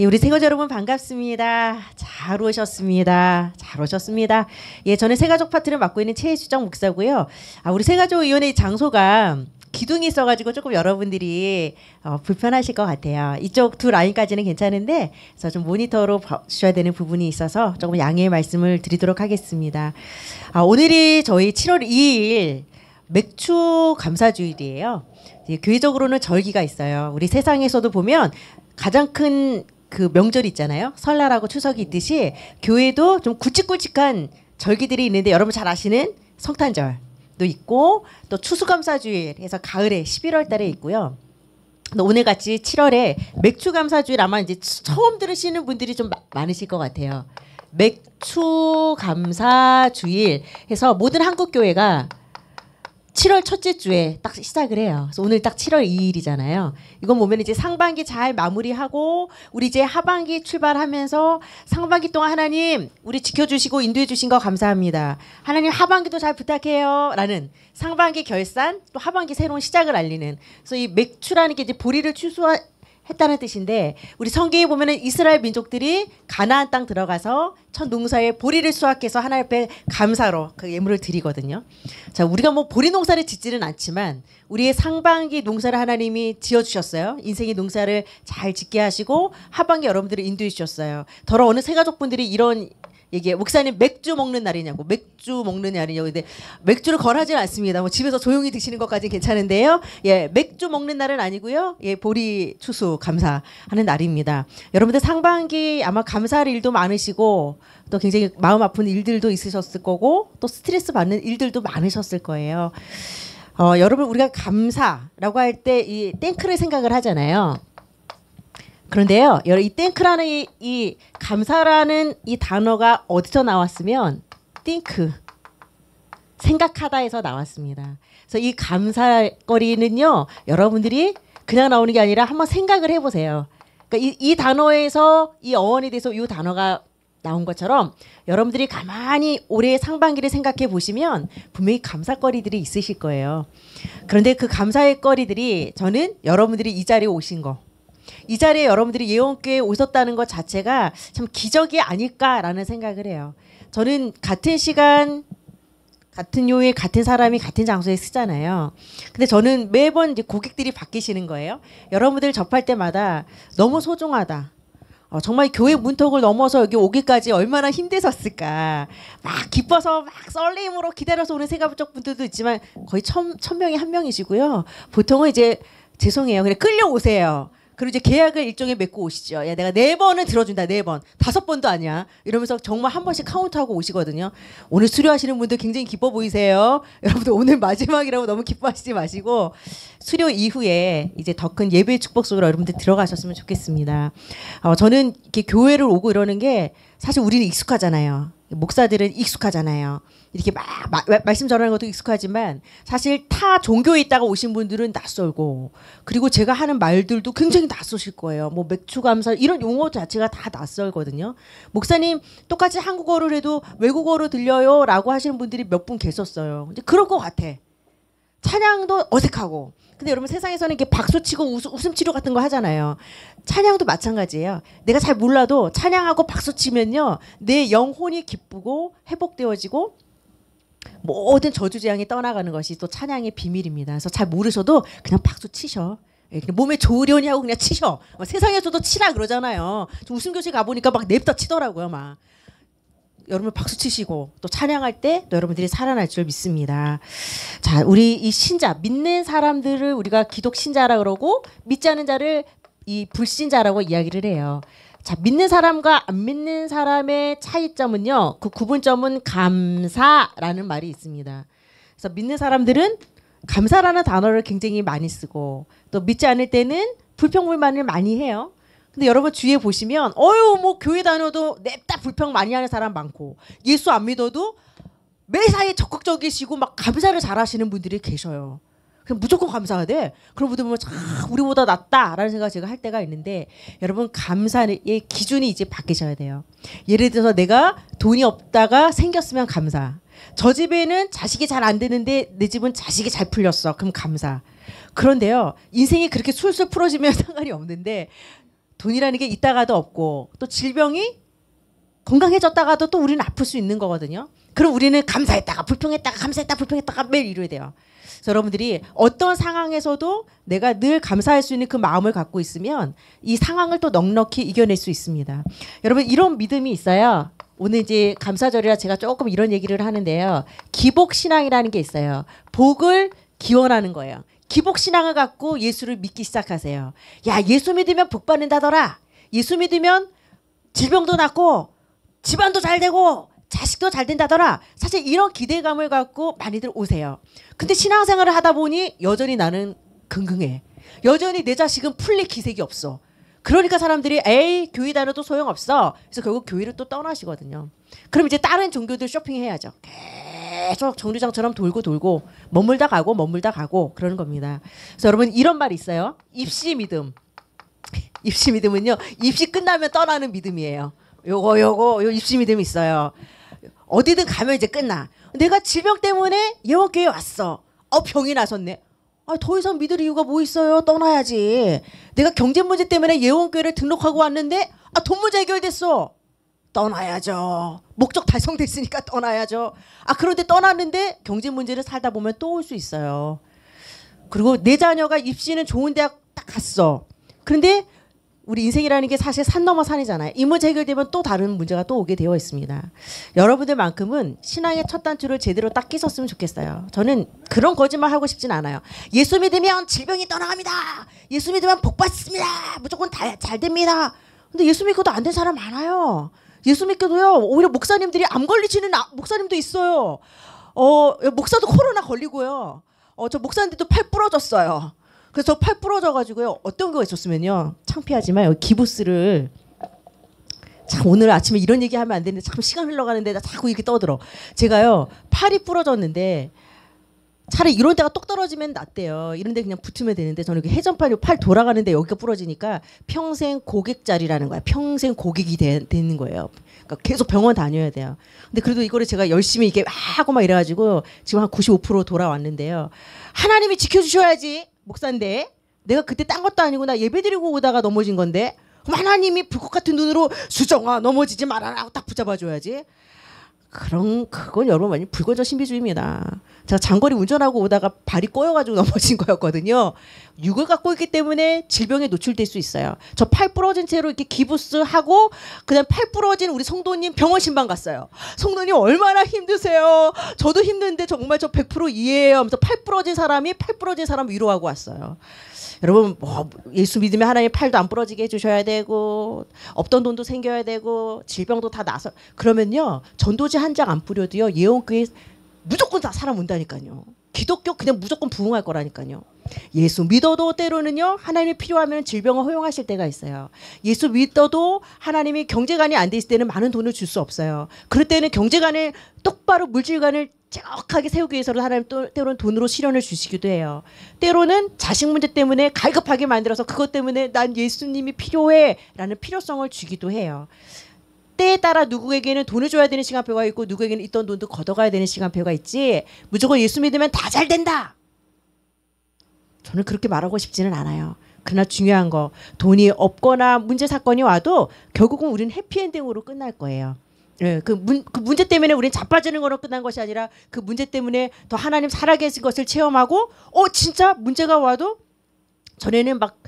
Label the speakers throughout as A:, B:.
A: 예, 우리 새가족 여러분 반갑습니다. 잘 오셨습니다. 잘 오셨습니다. 예, 저는 새가족 파트를 맡고 있는 최수정 목사고요. 아, 우리 새가족 위원회 장소가 기둥이 있어가지고 조금 여러분들이 어, 불편하실 것 같아요. 이쪽 두 라인까지는 괜찮은데, 그래서 좀 모니터로 주셔야 되는 부분이 있어서 조금 양해의 말씀을 드리도록 하겠습니다. 아, 오늘이 저희 7월 2일 맥주 감사주일이에요. 예, 교회적으로는 절기가 있어요. 우리 세상에서도 보면 가장 큰그 명절 있잖아요. 설날하고 추석이 있듯이 교회도 좀 굵직굵직한 절기들이 있는데 여러분 잘 아시는 성탄절도 있고 또 추수감사주일 해서 가을에 11월 달에 있고요. 오늘 같이 7월에 맥주감사주일 아마 이제 처음 들으시는 분들이 좀 많으실 것 같아요. 맥주감사주일 해서 모든 한국 교회가 7월 첫째 주에 딱 시작을 해요. 그래서 오늘 딱 7월 2일이잖아요. 이건 보면 이제 상반기 잘 마무리하고 우리 이제 하반기 출발하면서 상반기 동안 하나님 우리 지켜주시고 인도해주신 거 감사합니다. 하나님 하반기도 잘 부탁해요. 라는 상반기 결산 또 하반기 새로운 시작을 알리는 그래서 이 맥추라는 게 이제 보리를 추수하, 했다는 뜻인데 우리 성경에 보면은 이스라엘 민족들이 가나안 땅 들어가서 첫 농사에 보리를 수확해서 하나님 앞에 감사로 그 예물을 드리거든요. 자, 우리가 뭐 보리 농사를 짓지는 않지만 우리의 상반기 농사를 하나님이 지어 주셨어요. 인생의 농사를 잘 짓게 하시고 하반기 여러분들을 인도해 주셨어요. 더러 어느 세 가족분들이 이런 얘기해 목사님 맥주 먹는 날이냐고 맥주 먹는 날이냐고 근데 맥주를 권하지는 않습니다. 뭐 집에서 조용히 드시는 것까지 괜찮은데요. 예 맥주 먹는 날은 아니고요. 예 보리 추수 감사하는 날입니다. 여러분들 상반기 아마 감사할 일도 많으시고 또 굉장히 마음 아픈 일들도 있으셨을 거고 또 스트레스 받는 일들도 많으셨을 거예요. 어, 여러분 우리가 감사라고 할 때 이 땡크를 생각을 하잖아요. 그런데요, 여러분 이 땡크라는 이, 이, 감사라는 이 단어가 어디서 나왔으면 띵크 생각하다에서 나왔습니다. 그래서 이 감사거리는요, 여러분들이 그냥 나오는 게 아니라 한번 생각을 해보세요. 그러니까 이, 이 단어에서 이 어원에 대해서 이 단어가 나온 것처럼 여러분들이 가만히 올해 상반기를 생각해 보시면 분명히 감사거리들이 있으실 거예요. 그런데 그 감사의 거리들이 저는 여러분들이 이 자리에 오신 거이 자리에 여러분들이 예원교회에 오셨다는 것 자체가 참 기적이 아닐까라는 생각을 해요. 저는 같은 시간 같은 요일 같은 사람이 같은 장소에 쓰잖아요. 근데 저는 매번 이제 고객들이 바뀌시는 거예요. 여러분들 접할 때마다 너무 소중하다. 어, 정말 교회 문턱을 넘어서 여기 오기까지 얼마나 힘드셨을까. 막 기뻐서 막 설레임으로 기다려서 오는 세가적 분들도 있지만 거의 천, 천 명이 한 명이시고요. 보통은 이제 죄송해요. 그냥 끌려오세요. 그리고 이제 계약을 일종에 맺고 오시죠. 야, 내가 네 번은 들어준다. 네 번. 다섯 번도 아니야. 이러면서 정말 한 번씩 카운트하고 오시거든요. 오늘 수료하시는 분들 굉장히 기뻐 보이세요. 여러분들 오늘 마지막이라고 너무 기뻐하시지 마시고 수료 이후에 이제 더 큰 예배 축복 속으로 여러분들 들어가셨으면 좋겠습니다. 어, 저는 이렇게 교회를 오고 이러는 게 사실 우리는 익숙하잖아요. 목사들은 익숙하잖아요. 이렇게 막 마, 말씀 전하는 것도 익숙하지만 사실 타 종교에 있다가 오신 분들은 낯설고 그리고 제가 하는 말들도 굉장히 낯설실 거예요. 뭐 맥주 감사 이런 용어 자체가 다 낯설거든요. 목사님 똑같이 한국어를 해도 외국어로 들려요라고 하시는 분들이 몇 분 계셨어요. 이제 그럴 것 같아. 찬양도 어색하고 근데 여러분 세상에서는 이렇게 박수치고 웃음, 치료 같은 거 하잖아요. 찬양도 마찬가지예요. 내가 잘 몰라도 찬양하고 박수치면요. 내 영혼이 기쁘고 회복되어지고 모든 저주재앙이 떠나가는 것이 또 찬양의 비밀입니다. 그래서 잘 모르셔도 그냥 박수 치셔. 예, 몸에 좋으려니 하고 그냥 치셔. 뭐 세상에서도 치라 그러잖아요. 웃음 교실 가보니까 막 냅다 치더라고요, 막. 여러분 박수 치시고 또 찬양할 때또 여러분들이 살아날 줄 믿습니다. 자, 우리 이 신자 믿는 사람들을 우리가 기독 신자라 그러고 믿지 않은 자를 이 불신자라고 이야기를 해요. 자, 믿는 사람과 안 믿는 사람의 차이점은요. 그 구분점은 감사라는 말이 있습니다. 그래서 믿는 사람들은 감사라는 단어를 굉장히 많이 쓰고 또 믿지 않을 때는 불평불만을 많이 해요. 근데 여러분 주위에 보시면 어유 뭐 교회 다녀도 냅다 불평 많이 하는 사람 많고 예수 안 믿어도 매사에 적극적이시고 막 감사를 잘하시는 분들이 계셔요. 그냥 무조건 감사하 돼. 그런 분들 보면 참 우리보다 낫다라는 생각 제가 할 때가 있는데 여러분 감사의 기준이 이제 바뀌셔야 돼요. 예를 들어서 내가 돈이 없다가 생겼으면 감사. 저 집에는 자식이 잘 안 되는데 내 집은 자식이 잘 풀렸어. 그럼 감사. 그런데요 인생이 그렇게 술술 풀어지면 상관이 없는데 돈이라는 게 있다가도 없고 또 질병이 건강해졌다가도 또 우리는 아플 수 있는 거거든요. 그럼 우리는 감사했다가 불평했다가 감사했다 불평했다가 매일 이루어야 돼요. 그래서 여러분들이 어떤 상황에서도 내가 늘 감사할 수 있는 그 마음을 갖고 있으면 이 상황을 또 넉넉히 이겨낼 수 있습니다. 여러분 이런 믿음이 있어야 오늘 이제 감사절이라 제가 조금 이런 얘기를 하는데요. 기복 신앙이라는 게 있어요. 복을 기원하는 거예요. 기복 신앙을 갖고 예수를 믿기 시작하세요. 야, 예수 믿으면 복 받는다더라. 예수 믿으면 질병도 낫고 집안도 잘 되고 자식도 잘 된다더라. 사실 이런 기대감을 갖고 많이들 오세요. 근데 신앙생활을 하다 보니 여전히 나는 긍긍해. 여전히 내 자식은 풀릴 기색이 없어. 그러니까 사람들이 에이 교회 다녀도 소용없어. 그래서 결국 교회를 또 떠나시거든요. 그럼 이제 다른 종교들 쇼핑해야죠. 계속 정류장처럼 돌고 돌고 머물다 가고 머물다 가고 그러는 겁니다. 그래서 여러분 이런 말이 있어요. 입시 믿음. 입시 믿음은요. 입시 끝나면 떠나는 믿음이에요. 요거 요거 요 입시 믿음 있어요. 어디든 가면 이제 끝나. 내가 질병 때문에 예원교회 왔어. 어 병이 나섰네. 아, 더 이상 믿을 이유가 뭐 있어요? 떠나야지. 내가 경제 문제 때문에 예원교회를 등록하고 왔는데 아, 돈 문제 해결됐어. 떠나야죠. 목적 달성됐으니까 떠나야죠. 아, 그런데 떠났는데 경제 문제를 살다 보면 또 올 수 있어요. 그리고 내 자녀가 입시는 좋은 대학 딱 갔어. 그런데 우리 인생이라는 게 사실 산 넘어 산이잖아요. 이 문제 해결되면 또 다른 문제가 또 오게 되어 있습니다. 여러분들만큼은 신앙의 첫 단추를 제대로 딱 끼셨으면 좋겠어요. 저는 그런 거짓말 하고 싶진 않아요. 예수 믿으면 질병이 떠나갑니다. 예수 믿으면 복 받습니다. 무조건 다, 잘 됩니다. 근데 예수 믿고도 안 된 사람 많아요. 예수 믿기도요. 오히려 목사님들이 암 걸리시는 아, 목사님도 있어요. 어, 예, 목사도 코로나 걸리고요. 어, 저 목사님들도 팔 부러졌어요. 그래서 팔 부러져가지고요. 어떤 거가 있었으면요. 창피하지만 여기 기부스를 참 오늘 아침에 이런 얘기 하면 안 되는데 참 시간 흘러가는데 나 자꾸 이렇게 떠들어. 제가요 팔이 부러졌는데 차라리 이런 데가 똑 떨어지면 낫대요. 이런 데 그냥 붙으면 되는데 저는 이게 회전판이 팔 돌아가는데 여기가 부러지니까 평생 고객 자리라는 거야. 평생 고객이 되, 는 거예요. 그러니까 계속 병원 다녀야 돼요. 근데 그래도 이거를 제가 열심히 이게 하고 막 이래가지고 지금 한 95% 돌아왔는데요. 하나님이 지켜주셔야지 목사인데 내가 그때 딴 것도 아니고 나 예배드리고 오다가 넘어진 건데 그럼 하나님이 불꽃 같은 눈으로 수정아 넘어지지 말아라 딱 붙잡아줘야지. 그런 그건 여러분 완전 불거저 신비주의입니다. 제가 장거리 운전하고 오다가 발이 꼬여가지고 넘어진 거였거든요. 육을 갖고 있기 때문에 질병에 노출될 수 있어요. 저 팔 부러진 채로 이렇게 기부스 하고 그다팔 부러진 우리 성도님 병원 신방 갔어요. 성도님 얼마나 힘드세요? 저도 힘든데 정말 저 100% 이해해요. 하면서 팔 부러진 사람이 팔 부러진 사람 위로하고 왔어요. 여러분 뭐 예수 믿으면 하나님 팔도 안 부러지게 해주셔야 되고 없던 돈도 생겨야 되고 질병도 다 나서 그러면요 전도지 한 장 안 뿌려도요 예언교회 무조건 다 사람 온다니까요. 기독교 그냥 무조건 부흥할 거라니까요. 예수 믿어도 때로는요 하나님이 필요하면 질병을 허용하실 때가 있어요. 예수 믿어도 하나님이 경제관이 안돼 있을 때는 많은 돈을 줄 수 없어요. 그럴 때는 경제관을 똑바로 물질관을 정확하게 세우기 위해서는 하나님 또 때로는 돈으로 실현을 주시기도 해요. 때로는 자식 문제 때문에 갈급하게 만들어서 그것 때문에 난 예수님이 필요해라는 필요성을 주기도 해요. 때에 따라 누구에게는 돈을 줘야 되는 시간표가 있고 누구에게는 있던 돈도 걷어가야 되는 시간표가 있지 무조건 예수 믿으면 다 잘 된다. 저는 그렇게 말하고 싶지는 않아요. 그러나 중요한 거 돈이 없거나 문제 사건이 와도 결국은 우리는 해피엔딩으로 끝날 거예요. 예, 그, 문, 그 문제 때문에 우리는 자빠지는 거로 끝난 것이 아니라 그 문제 때문에 더 하나님 살아계신 것을 체험하고 어 진짜 문제가 와도 전에는 막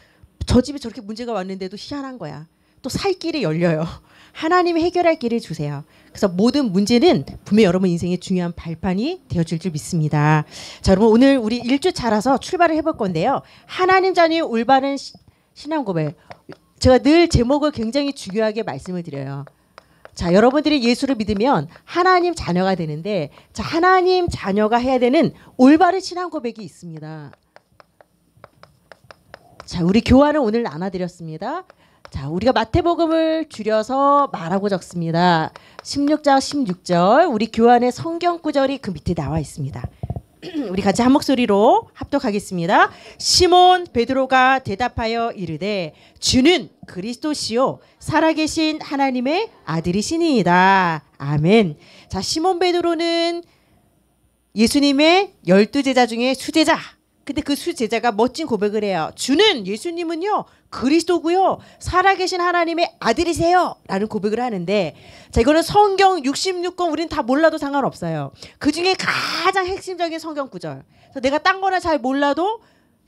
A: 저 집에 저렇게 문제가 왔는데도 희한한 거야. 또 살 길이 열려요. 하나님이 해결할 길을 주세요. 그래서 모든 문제는 분명 여러분 인생의 중요한 발판이 되어줄 줄 믿습니다. 자, 여러분 오늘 우리 일주 차라서 출발을 해볼 건데요. 하나님 자녀의 올바른 신앙 고백. 제가 늘 제목을 굉장히 중요하게 말씀을 드려요. 자, 여러분들이 예수를 믿으면 하나님 자녀가 되는데, 자, 하나님 자녀가 해야 되는 올바른 신앙 고백이 있습니다. 자, 우리 교환을 오늘 나눠드렸습니다. 자, 우리가 마태복음을 줄여서 말하고 적습니다. 16장 16절 우리 교환의 성경 구절이 그 밑에 나와 있습니다. 우리 같이 한 목소리로 합독하겠습니다. 시몬 베드로가 대답하여 이르되 주는 그리스도시요 살아계신 하나님의 아들이시니이다. 아멘. 자, 시몬 베드로는 예수님의 열두 제자 중에 수제자 근데 그 수제자가 멋진 고백을 해요. 주는 예수님은요 그리스도고요 살아계신 하나님의 아들이세요라는 고백을 하는데 자 이거는 성경 66권 우린 다 몰라도 상관없어요. 그 중에 가장 핵심적인 성경 구절. 내가 딴 거나 잘 몰라도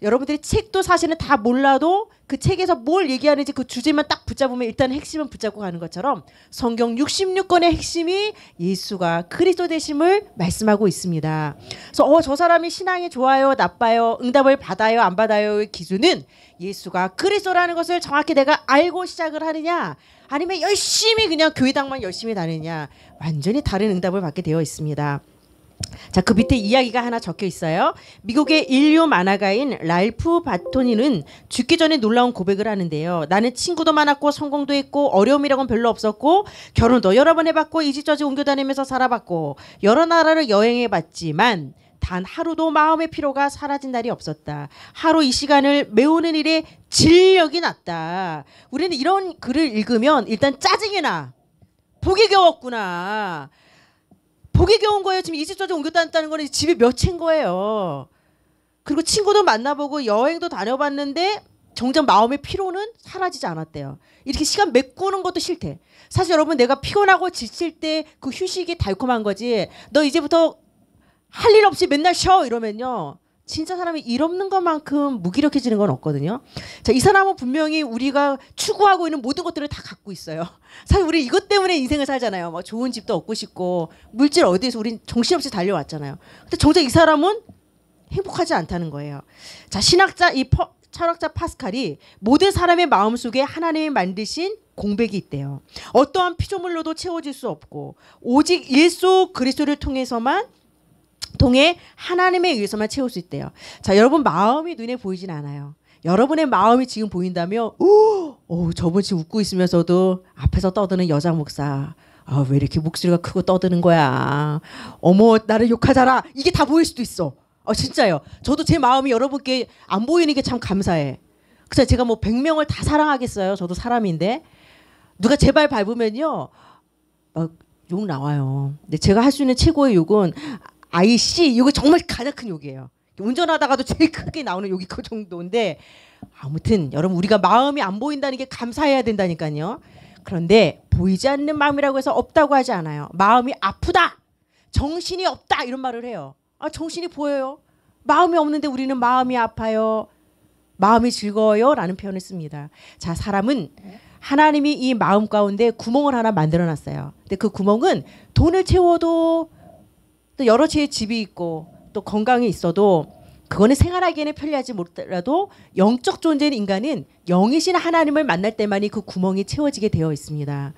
A: 여러분들이 책도 사실은 다 몰라도 그 책에서 뭘 얘기하는지 그 주제만 딱 붙잡으면 일단 핵심은 붙잡고 가는 것처럼 성경 66권의 핵심이 예수가 그리스도 되심을 말씀하고 있습니다. 그래서 어, 저 사람이 신앙이 좋아요, 나빠요, 응답을 받아요, 안 받아요의 기준은 예수가 그리스도라는 것을 정확히 내가 알고 시작을 하느냐 아니면 열심히 그냥 교회당만 열심히 다니냐 완전히 다른 응답을 받게 되어 있습니다. 자, 그 밑에 이야기가 하나 적혀 있어요. 미국의 인류 만화가인 랄프 바토니는 죽기 전에 놀라운 고백을 하는데요. 나는 친구도 많았고 성공도 했고 어려움이라곤 별로 없었고 결혼도 여러 번 해봤고 이지저지 옮겨 다니면서 살아봤고 여러 나라를 여행해봤지만 단 하루도 마음의 피로가 사라진 날이 없었다. 하루 이 시간을 메우는 일에 진력이 났다. 우리는 이런 글을 읽으면 일단 짜증이 나. 보기 겨웠구나. 보기 좋은 거예요. 지금 이집저집 옮겼다는 거는 집이 몇 채인 거예요. 그리고 친구도 만나보고 여행도 다녀봤는데 정작 마음의 피로는 사라지지 않았대요. 이렇게 시간 메꾸는 것도 싫대. 사실 여러분 내가 피곤하고 지칠 때 그 휴식이 달콤한 거지. 너 이제부터 할 일 없이 맨날 쉬어 이러면요. 진짜 사람이 일 없는 것만큼 무기력해지는 건 없거든요. 자, 이 사람은 분명히 우리가 추구하고 있는 모든 것들을 다 갖고 있어요. 사실 우리 이것 때문에 인생을 살잖아요. 막 뭐 좋은 집도 얻고 싶고 물질 어디에서 우린 정신없이 달려왔잖아요. 근데 정작 이 사람은 행복하지 않다는 거예요. 자, 신학자 이 퍼, 철학자 파스칼이 모든 사람의 마음속에 하나님이 만드신 공백이 있대요. 어떠한 피조물로도 채워질 수 없고 오직 예수 그리스도를 통해서만 통해 하나님의 의해서만 채울 수 있대요. 자, 여러분 마음이 눈에 보이진 않아요. 여러분의 마음이 지금 보인다면, 오, 오 저번 지 웃고 있으면서도 앞에서 떠드는 여자 목사. 아, 왜 이렇게 목소리가 크고 떠드는 거야. 어머, 나를 욕하잖아. 이게 다 보일 수도 있어. 어, 진짜요. 저도 제 마음이 여러분께 안 보이는 게 참 감사해. 그쵸, 제가 뭐 100명을 다 사랑하겠어요. 저도 사람인데. 누가 제 발 밟으면요. 막욕 나와요. 근데 제가 할 수 있는 최고의 욕은 IC 이거 정말 가장 큰 욕이에요. 운전하다가도 제일 크게 나오는 욕이 그 정도인데 아무튼 여러분 우리가 마음이 안 보인다는 게 감사해야 된다니까요. 그런데 보이지 않는 마음이라고 해서 없다고 하지 않아요. 마음이 아프다. 정신이 없다 이런 말을 해요. 아 정신이 보여요. 마음이 없는데 우리는 마음이 아파요. 마음이 즐거워요라는 표현을 씁니다. 자, 사람은 하나님이 이 마음 가운데 구멍을 하나 만들어 놨어요. 근데 그 구멍은 돈을 채워도 또 여러 채의 집이 있고 또 건강이 있어도 그거는 생활하기에는 편리하지 못하라도 영적 존재인 인간은 영이신 하나님을 만날 때만이 그 구멍이 채워지게 되어 있습니다.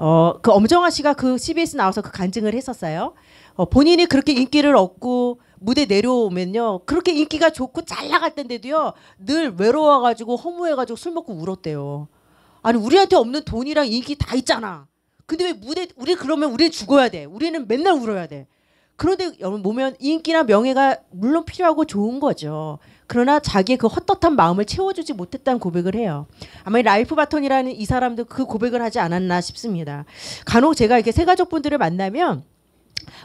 A: 어, 그 엄정화 씨가 그 CBS 나와서 그 간증을 했었어요. 어, 본인이 그렇게 인기를 얻고 무대 내려오면요. 그렇게 인기가 좋고 잘 나갈 때인데도요. 늘 외로워가지고 허무해가지고 술 먹고 울었대요. 아니, 우리한테 없는 돈이랑 인기 다 있잖아. 근데 왜 무대, 우리 그러면 우리 죽어야 돼. 우리는 맨날 울어야 돼. 그런데 여러분 보면 인기나 명예가 물론 필요하고 좋은 거죠. 그러나 자기의 그 헛헛한 마음을 채워주지 못했다는 고백을 해요. 아마 라이프 바톤이라는 이 사람도 그 고백을 하지 않았나 싶습니다. 간혹 제가 이렇게 새가족 분들을 만나면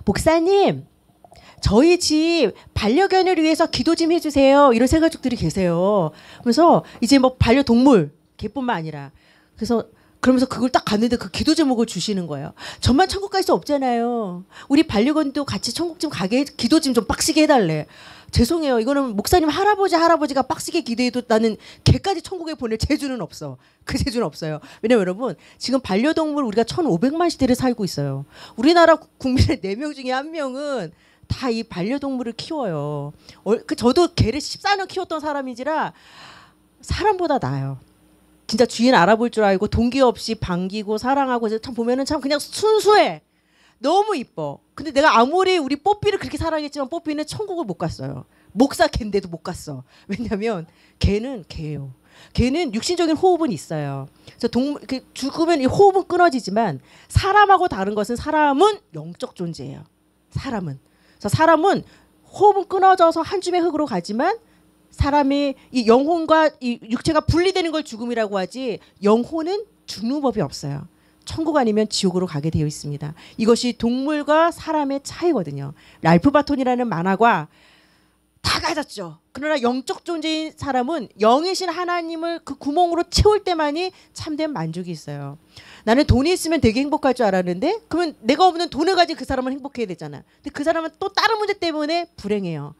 A: 목사님 저희 집 반려견을 위해서 기도 좀 해주세요. 이런 새가족들이 계세요. 그래서 이제 뭐 반려동물 개뿐만 아니라 그래서 그러면서 그걸 딱 갔는데 그 기도 제목을 주시는 거예요. 저만 천국 갈 수 없잖아요. 우리 반려견도 같이 천국 좀 가게 기도 좀 좀 빡시게 해달래. 죄송해요. 이거는 목사님 할아버지 할아버지가 빡시게 기도해도 나는 개까지 천국에 보낼 재주는 없어. 그 재주는 없어요. 왜냐면 여러분 지금 반려동물 우리가 1,500만 시대를 살고 있어요. 우리나라 국민의 4명 중에 1명은 다 이 반려동물을 키워요. 그 저도 개를 14년 키웠던 사람이지라 사람보다 나아요. 진짜 주인 알아볼 줄 알고 동기 없이 반기고 사랑하고 해서 참 보면은 참 그냥 순수해. 너무 이뻐. 근데 내가 아무리 우리 뽀삐를 그렇게 사랑했지만 뽀삐는 천국을 못 갔어요. 목사 개인데도 못 갔어. 왜냐면 개는 개예요. 개는 육신적인 호흡은 있어요. 그래서 동, 그 죽으면 이 호흡은 끊어지지만 사람하고 다른 것은 사람은 영적 존재예요. 사람은. 그래서 사람은 호흡은 끊어져서 한 줌의 흙으로 가지만 사람이이 영혼과 이 육체가 분리되는 걸 죽음이라고 하지 영혼은 죽는 법이 없어요. 천국 아니면 지옥으로 가게 되어 있습니다. 이것이 동물과 사람의 차이거든요. 랄프 바톤이라는 만화가 다 가졌죠. 그러나 영적 존재인 사람은 영이신 하나님을 그 구멍으로 채울 때만이 참된 만족이 있어요. 나는 돈이 있으면 되게 행복할 줄 알았는데 그러면 내가 없는 돈을 가진 그 사람은 행복해야 되잖아. 근데 그 사람은 또 다른 문제 때문에 불행해요.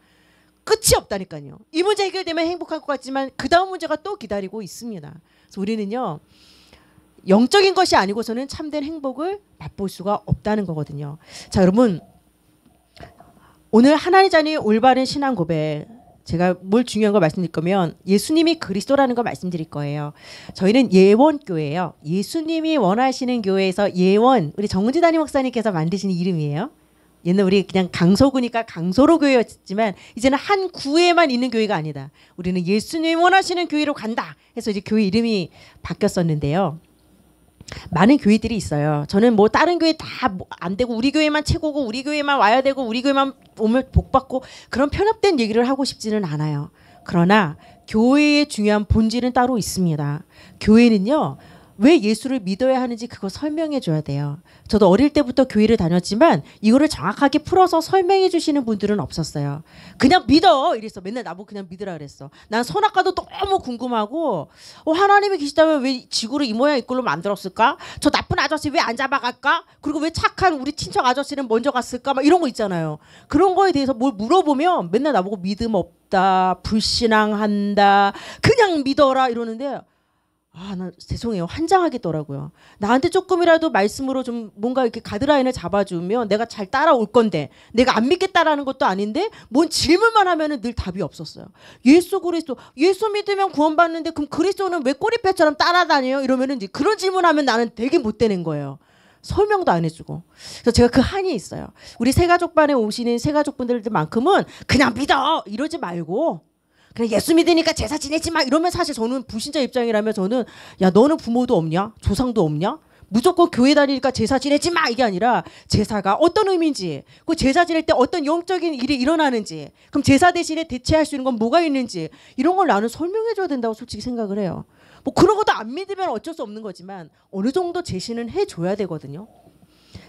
A: 끝이 없다니까요. 이 문제 해결되면 행복할 것 같지만 그 다음 문제가 또 기다리고 있습니다. 그래서 우리는요. 영적인 것이 아니고서는 참된 행복을 맛볼 수가 없다는 거거든요. 자, 여러분. 오늘 하나님 자녀의 올바른 신앙 고백 제가 뭘 중요한 걸 말씀드릴 거면 예수님이 그리스도라는 걸 말씀드릴 거예요. 저희는 예원교회예요. 예수님이 원하시는 교회에서 예원 우리 정은지 단임 목사님께서 만드신 이름이에요. 옛날 우리 그냥 강서구니까 강서로 교회였지만 이제는 한 구에만 있는 교회가 아니다. 우리는 예수님 원하시는 교회로 간다. 해서 이제 교회 이름이 바뀌었었는데요. 많은 교회들이 있어요. 저는 뭐 다른 교회 다안 뭐 되고 우리 교회만 최고고 우리 교회만 와야 되고 우리 교회만 오면 복 받고 그런 편협된 얘기를 하고 싶지는 않아요. 그러나 교회의 중요한 본질은 따로 있습니다. 교회는요. 왜 예수를 믿어야 하는지 그거 설명해 줘야 돼요. 저도 어릴 때부터 교회를 다녔지만 이거를 정확하게 풀어서 설명해 주시는 분들은 없었어요. 그냥 믿어 이랬어. 맨날 나보고 그냥 믿으라 그랬어. 난 선악과도 너무 궁금하고 어, 하나님이 계시다면 왜 지구를 이 모양 이 꼴로 만들었을까? 저 나쁜 아저씨 왜 안 잡아갈까? 그리고 왜 착한 우리 친척 아저씨는 먼저 갔을까? 막 이런 거 있잖아요. 그런 거에 대해서 뭘 물어보면 맨날 나보고 믿음 없다, 불신앙한다, 그냥 믿어라 이러는데 요 아, 나 죄송해요. 환장하겠더라고요. 나한테 조금이라도 말씀으로 좀 뭔가 이렇게 가드라인을 잡아주면 내가 잘 따라올 건데 내가 안 믿겠다라는 것도 아닌데 뭔 질문만 하면은 늘 답이 없었어요. 예수 그리스도 예수 믿으면 구원받는데 그럼 그리스도는 왜 꼬리표처럼 따라다녀요? 이러면은 이제 그런 질문하면 나는 되게 못 되는 거예요. 설명도 안 해주고. 그래서 제가 그 한이 있어요. 우리 세가족반에 오시는 세가족분들만큼은 그냥 믿어 이러지 말고 그냥 예수 믿으니까 제사 지내지 마 이러면 사실 저는 불신자 입장이라면 저는 야 너는 부모도 없냐 조상도 없냐 무조건 교회 다니니까 제사 지내지 마 이게 아니라 제사가 어떤 의미인지 그 제사 지낼 때 어떤 영적인 일이 일어나는지 그럼 제사 대신에 대체할 수 있는 건 뭐가 있는지 이런 걸 나는 설명해줘야 된다고 솔직히 생각을 해요 뭐 그런 것도 안 믿으면 어쩔 수 없는 거지만 어느 정도 제시는 해줘야 되거든요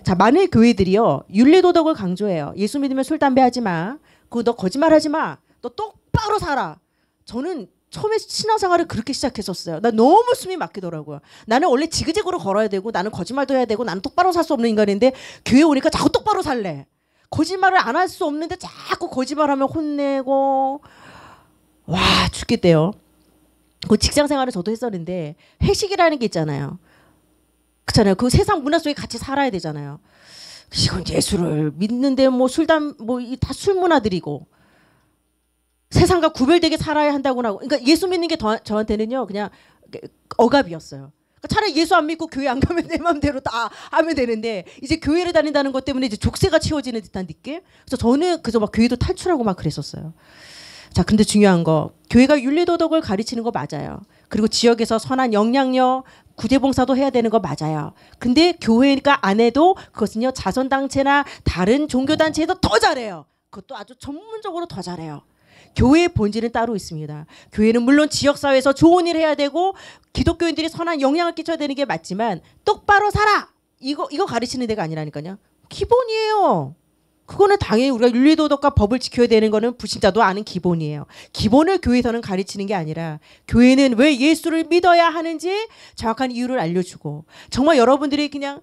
A: 자 많은 교회들이요 윤리도덕을 강조해요 예수 믿으면 술 담배 하지 마 그거 너 거짓말 하지 마 너 똑 똑바로 살아. 저는 처음에 신앙생활을 그렇게 시작했었어요. 나 너무 숨이 막히더라고요. 나는 원래 지그재그로 걸어야 되고 나는 거짓말도 해야 되고 나는 똑바로 살 수 없는 인간인데 교회 오니까 자꾸 똑바로 살래. 거짓말을 안 할 수 없는데 자꾸 거짓말하면 혼내고 와 죽겠대요. 그 직장 생활을 저도 했었는데 회식이라는 게 있잖아요. 그렇잖아요. 그 세상 문화 속에 같이 살아야 되잖아요. 이건 예수를 믿는데 뭐 술담 뭐다 술 문화들이고 세상과 구별되게 살아야 한다고 하고 그러니까 예수 믿는 게 더, 저한테는요 그냥 그, 억압이었어요. 그러니까 차라리 예수 안 믿고 교회 안 가면 내 마음대로 다 하면 되는데 이제 교회를 다닌다는 것 때문에 이제 족쇄가 채워지는 듯한 느낌. 그래서 저는 그저 막 교회도 탈출하고 막 그랬었어요. 자, 근데 중요한 거 교회가 윤리도덕을 가르치는 거 맞아요. 그리고 지역에서 선한 영향력, 구제봉사도 해야 되는 거 맞아요. 근데 교회니까 안 해도 그것은요 자선단체나 다른 종교단체에서 더 잘해요. 그것도 아주 전문적으로 더 잘해요. 교회의 본질은 따로 있습니다. 교회는 물론 지역 사회에서 좋은 일을 해야 되고 기독교인들이 선한 영향을 끼쳐야 되는 게 맞지만 똑바로 살아. 이거 이거 가르치는 데가 아니라니까요. 기본이에요. 그거는 당연히 우리가 윤리도덕과 법을 지켜야 되는 거는 부신자도 아는 기본이에요. 기본을 교회에서는 가르치는 게 아니라 교회는 왜 예수를 믿어야 하는지 정확한 이유를 알려주고 정말 여러분들이 그냥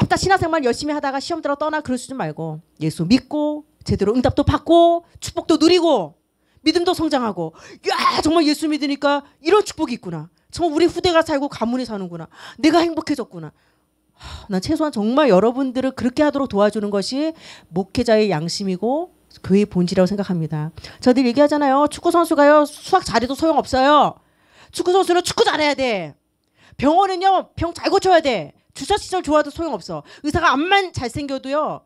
A: 냅다 신화생활 열심히 하다가 시험 들어 떠나 그럴 수준 말고 예수 믿고 제대로 응답도 받고 축복도 누리고 믿음도 성장하고 야 정말 예수 믿으니까 이런 축복이 있구나. 정말 우리 후대가 살고 가문이 사는구나. 내가 행복해졌구나. 난 최소한 정말 여러분들을 그렇게 하도록 도와주는 것이 목회자의 양심이고 교회의 본질이라고 생각합니다. 저들 얘기하잖아요. 축구 선수가요 수학 잘해도 소용 없어요. 축구 선수는 축구 잘해야 돼. 병원은요 병 잘 고쳐야 돼. 주사 시설 좋아도 소용 없어. 의사가 암만 잘 생겨도요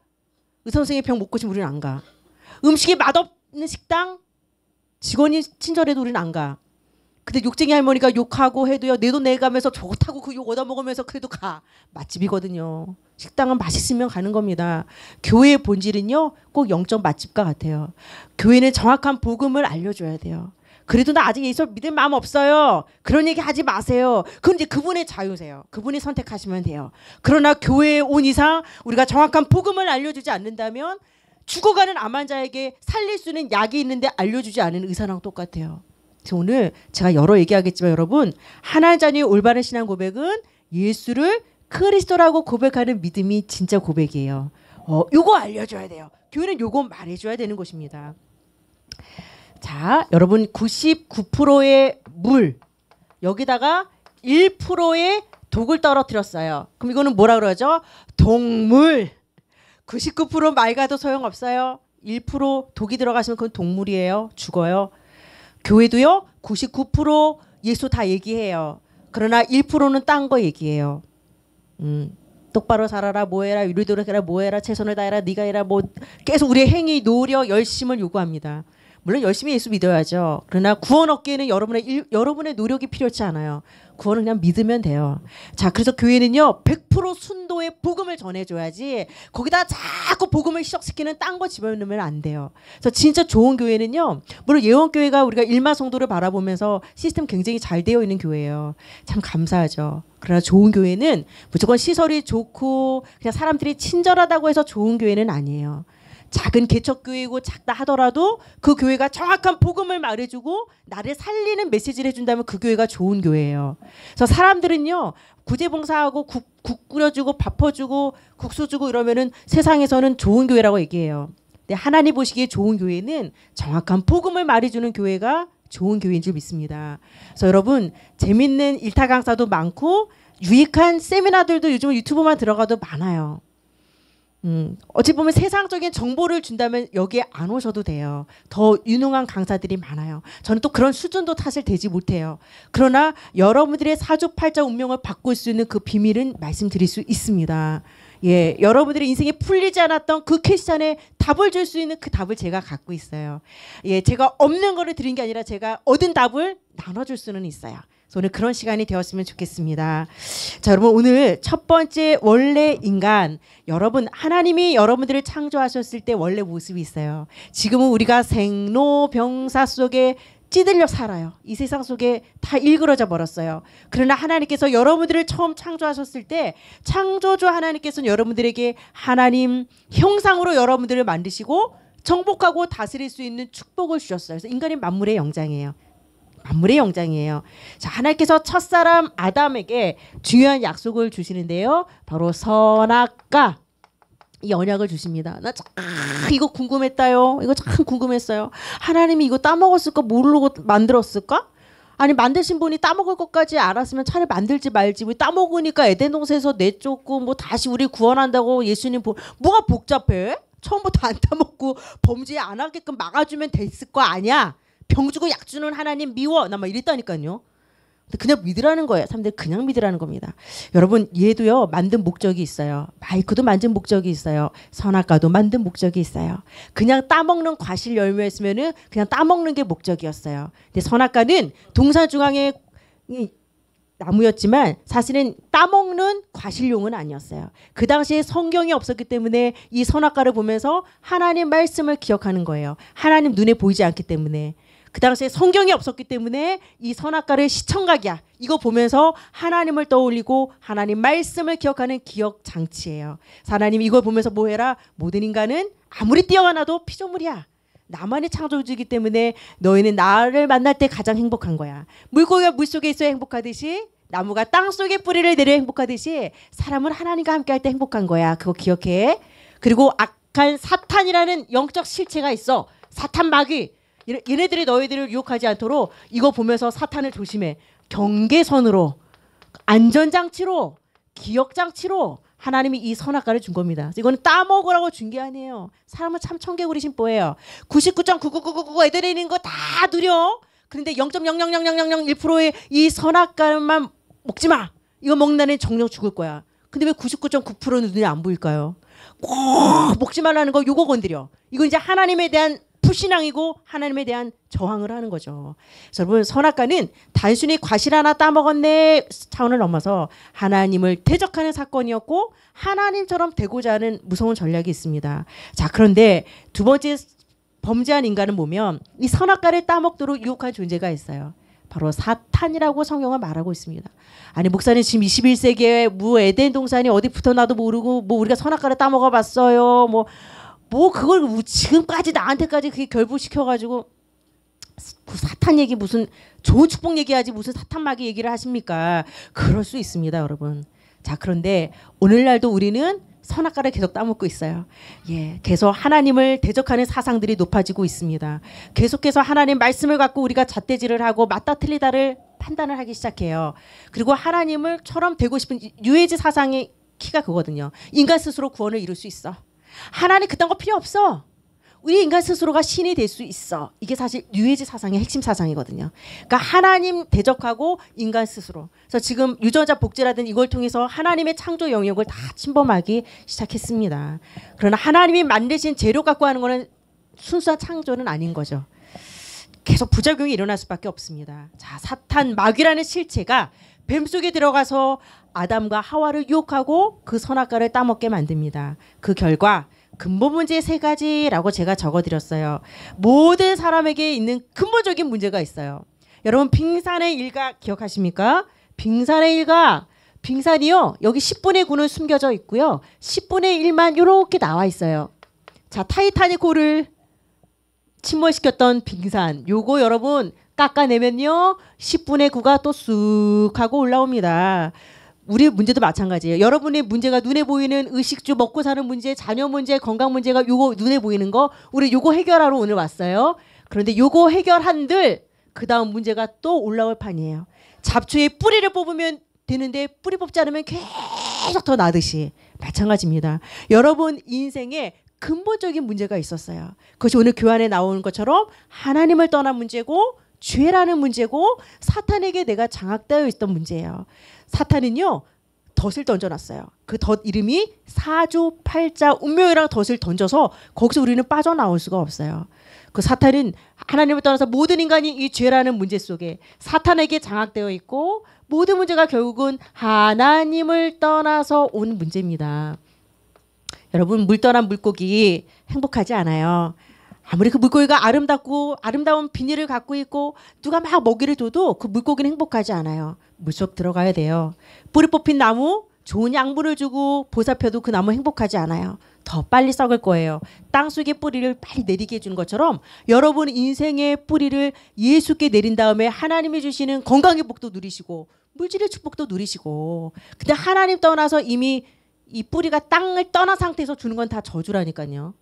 A: 의사 선생님이 병못 고치면 우리는 안 가. 음식이 맛없는 식당 직원이 친절해도 우리는 안 가. 근데 욕쟁이 할머니가 욕하고 해도요 내 돈 내가면서 좋다고 그 욕 얻어먹으면서 그래도 가 맛집이거든요 식당은 맛있으면 가는 겁니다 교회의 본질은요 꼭 영적 맛집과 같아요 교회는 정확한 복음을 알려줘야 돼요 그래도 나 아직 예수 믿을 마음 없어요. 그런 얘기 하지 마세요. 그건 이제 그분의 자유세요. 그분이 선택하시면 돼요. 그러나 교회에 온 이상 우리가 정확한 복음을 알려주지 않는다면 죽어가는 암환자에게 살릴 수 있는 약이 있는데 알려주지 않은 의사랑 똑같아요. 그래서 오늘 제가 여러 얘기하겠지만 여러분 하나님 의 올바른 신앙 고백은 예수를 크리스도라고 고백하는 믿음이 진짜 고백이에요. 어, 요거 알려줘야 돼요. 교회는 요거 말해줘야 되는 것입니다. 자, 여러분 99%의 물 여기다가 1%의 독을 떨어뜨렸어요. 그럼 이거는 뭐라 그러죠? 동물. 99% 맑아도 소용없어요. 1% 독이 들어가시면 그건 동물이에요. 죽어요. 교회도요. 99% 예수 다 얘기해요. 그러나 1%는 딴 거 얘기해요. 음. 똑바로 살아라 뭐해라 유리도록 해라 뭐해라 최선을 다해라 네가 해라 뭐 계속 우리의 행위 노력 열심을 요구합니다. 물론 열심히 예수 믿어야죠. 그러나 구원 얻기에는 여러분의 일, 여러분의 노력이 필요치 않아요. 구원은 그냥 믿으면 돼요. 자, 그래서 교회는요, 100% 순도의 복음을 전해줘야지, 거기다 자꾸 복음을 희석시키는딴 거 집어넣으면 안 돼요. 그래서 진짜 좋은 교회는요, 물론 예원교회가 우리가 일마성도를 바라보면서 시스템 굉장히 잘 되어 있는 교회예요. 참 감사하죠. 그러나 좋은 교회는 무조건 시설이 좋고, 그냥 사람들이 친절하다고 해서 좋은 교회는 아니에요. 작은 개척교회고 이 작다 하더라도 그 교회가 정확한 복음을 말해주고 나를 살리는 메시지를 해준다면 그 교회가 좋은 교회예요. 그래서 사람들은요 구제봉사하고 국, 국 끓여주고 밥 퍼주고 국수 주고 이러면은 세상에서는 좋은 교회라고 얘기해요. 근데 하나님 보시기에 좋은 교회는 정확한 복음을 말해주는 교회가 좋은 교회인 줄 믿습니다. 그래서 여러분 재밌는 일타 강사도 많고 유익한 세미나들도 요즘 유튜브만 들어가도 많아요. 음, 어찌 보면 세상적인 정보를 준다면 여기에 안 오셔도 돼요. 더 유능한 강사들이 많아요. 저는 또 그런 수준도 사실 되지 못해요. 그러나 여러분들의 사주팔자 운명을 바꿀 수 있는 그 비밀은 말씀드릴 수 있습니다. 예, 여러분들의 인생이 풀리지 않았던 그 퀘스천에 답을 줄 수 있는 그 답을 제가 갖고 있어요. 예, 제가 없는 거를 드린 게 아니라 제가 얻은 답을 나눠줄 수는 있어요. 오늘 그런 시간이 되었으면 좋겠습니다. 자, 여러분 오늘 첫 번째 원래 인간 여러분 하나님이 여러분들을 창조하셨을 때 원래 모습이 있어요. 지금은 우리가 생로병사 속에 찌들려 살아요. 이 세상 속에 다 일그러져 버렸어요. 그러나 하나님께서 여러분들을 처음 창조하셨을 때 창조주 하나님께서는 여러분들에게 하나님 형상으로 여러분들을 만드시고 정복하고 다스릴 수 있는 축복을 주셨어요. 그래서 인간이 만물의 영장이에요. 만물의 영장이에요. 자, 하나님께서 첫사람 아담에게 중요한 약속을 주시는데요. 바로 선악과 연약을 주십니다. 나참 이거 궁금했다요. 이거 참 궁금했어요. 하나님이 이거 따먹었을까 모르고 만들었을까? 아니 만드신 분이 따먹을 것까지 알았으면 차를 만들지 말지 왜 뭐 따먹으니까 에덴 동산에서 내쫓고 뭐 다시 우리 구원한다고 예수님 보, 뭐가 복잡해? 처음부터 안 따먹고 범죄 안 하게끔 막아주면 됐을 거 아니야? 병주고 약주는 하나님 미워 나막 이랬다니까요. 그냥 믿으라는 거예요. 사람들 그냥 믿으라는 겁니다. 여러분 얘도요 만든 목적이 있어요. 마이크도 만든 목적이 있어요. 선악과도 만든 목적이 있어요. 그냥 따먹는 과실 열매였으면은 그냥 따먹는 게 목적이었어요. 근데 선악과는 동산 중앙에 나무였지만 사실은 따먹는 과실용은 아니었어요. 그 당시에 성경이 없었기 때문에 이 선악과를 보면서 하나님 말씀을 기억하는 거예요. 하나님 눈에 보이지 않기 때문에 그 당시에 성경이 없었기 때문에 이 선악과를 시청각이야. 이거 보면서 하나님을 떠올리고 하나님 말씀을 기억하는 기억 장치예요. 하나님 이걸 보면서 뭐 해라? 모든 인간은 아무리 뛰어나도 피조물이야. 나만의 창조주이기 때문에 너희는 나를 만날 때 가장 행복한 거야. 물고기가 물속에 있어야 행복하듯이 나무가 땅 속에 뿌리를 내려 행복하듯이 사람은 하나님과 함께 할 때 행복한 거야. 그거 기억해. 그리고 악한 사탄이라는 영적 실체가 있어. 사탄 마귀 얘네들이 너희들을 유혹하지 않도록 이거 보면서 사탄을 조심해. 경계선으로 안전장치로 기억장치로 하나님이 이 선악과를 준 겁니다. 이거는 따먹으라고 준 게 아니에요. 사람은 참 청개구리 심보예요. 99.99999 애들이 있는 거 다 누려. 그런데 0.0000001%의 이 선악과만 먹지 마. 이거 먹는다는 정령 죽을 거야. 근데 왜 99.9%는 눈에 안 보일까요? 꼭 먹지 말라는 거 요거 건드려. 이거 이제 하나님에 대한 불신앙이고 하나님에 대한 저항을 하는 거죠. 여러분 선악과는 단순히 과실 하나 따먹었네 차원을 넘어서 하나님을 대적하는 사건이었고 하나님처럼 되고자 하는 무서운 전략이 있습니다. 자 그런데 두 번째 범죄한 인간은 보면 이 선악과를 따먹도록 유혹한 존재가 있어요. 바로 사탄이라고 성경은 말하고 있습니다. 아니 목사님 지금 21세기에 무 에덴 동산이 어디 붙어나도 모르고 뭐 우리가 선악과를 따먹어 봤어요. 뭐뭐 그걸 지금까지 나한테까지 그게 결부시켜가지고 그 사탄 얘기 무슨 좋은 축복 얘기하지 무슨 사탄 마귀 얘기를 하십니까? 그럴 수 있습니다, 여러분. 자, 그런데 오늘날도 우리는 선악과를 계속 따먹고 있어요. 예, 계속 하나님을 대적하는 사상들이 높아지고 있습니다. 계속해서 하나님 말씀을 갖고 우리가 잣대질을 하고 맞다 틀리다를 판단을 하기 시작해요. 그리고 하나님을처럼 되고 싶은 유해지 사상의 키가 그거든요. 인간 스스로 구원을 이룰 수 있어. 하나님 그딴 거 필요 없어. 우리 인간 스스로가 신이 될 수 있어. 이게 사실 뉴에지 사상의 핵심 사상이거든요. 그러니까 하나님 대적하고 인간 스스로. 그래서 지금 유전자 복제라든 이걸 통해서 하나님의 창조 영역을 다 침범하기 시작했습니다. 그러나 하나님이 만드신 재료 갖고 하는 거는 순수한 창조는 아닌 거죠. 계속 부작용이 일어날 수밖에 없습니다. 자, 사탄 마귀라는 실체가 뱀속에 들어가서 아담과 하와를 유혹하고 그 선악과를 따먹게 만듭니다. 그 결과 근본 문제 세 가지라고 제가 적어드렸어요. 모든 사람에게 있는 근본적인 문제가 있어요. 여러분 빙산의 일각 기억하십니까? 빙산의 일각. 빙산이요. 여기 10분의 9는 숨겨져 있고요. 10분의 1만 이렇게 나와 있어요. 자 타이타닉호를 침몰시켰던 빙산. 요거 여러분 깎아내면요 10분의 9가 또 쑥 하고 올라옵니다. 우리 문제도 마찬가지예요. 여러분의 문제가 눈에 보이는 의식주 먹고 사는 문제, 자녀 문제, 건강 문제가 요거 눈에 보이는 거 우리 요거 해결하러 오늘 왔어요. 그런데 요거 해결한들 그다음 문제가 또 올라올 판이에요. 잡초의 뿌리를 뽑으면 되는데 뿌리 뽑지 않으면 계속 더 나듯이 마찬가지입니다. 여러분 인생에 근본적인 문제가 있었어요. 그것이 오늘 교환에 나오는 것처럼 하나님을 떠난 문제고 죄라는 문제고 사탄에게 내가 장악되어 있던 문제예요. 사탄은요. 덫을 던져놨어요. 그 덫 이름이 사주 팔자 운명이라는 덫을 던져서 거기서 우리는 빠져나올 수가 없어요. 그 사탄은 하나님을 떠나서 모든 인간이 이 죄라는 문제 속에 사탄에게 장악되어 있고 모든 문제가 결국은 하나님을 떠나서 온 문제입니다. 여러분 물 떠난 물고기 행복하지 않아요. 아무리 그 물고기가 아름답고 아름다운 비닐을 갖고 있고 누가 막 먹이를 줘도 그 물고기는 행복하지 않아요. 물속 들어가야 돼요. 뿌리 뽑힌 나무 좋은 양분을 주고 보살펴도 그 나무 행복하지 않아요. 더 빨리 썩을 거예요. 땅속에 뿌리를 빨리 내리게 해주는 것처럼 여러분 인생의 뿌리를 예수께 내린 다음에 하나님이 주시는 건강의 복도 누리시고 물질의 축복도 누리시고 근데 하나님 떠나서 이미 이 뿌리가 땅을 떠난 상태에서 주는 건 다 저주라니까요.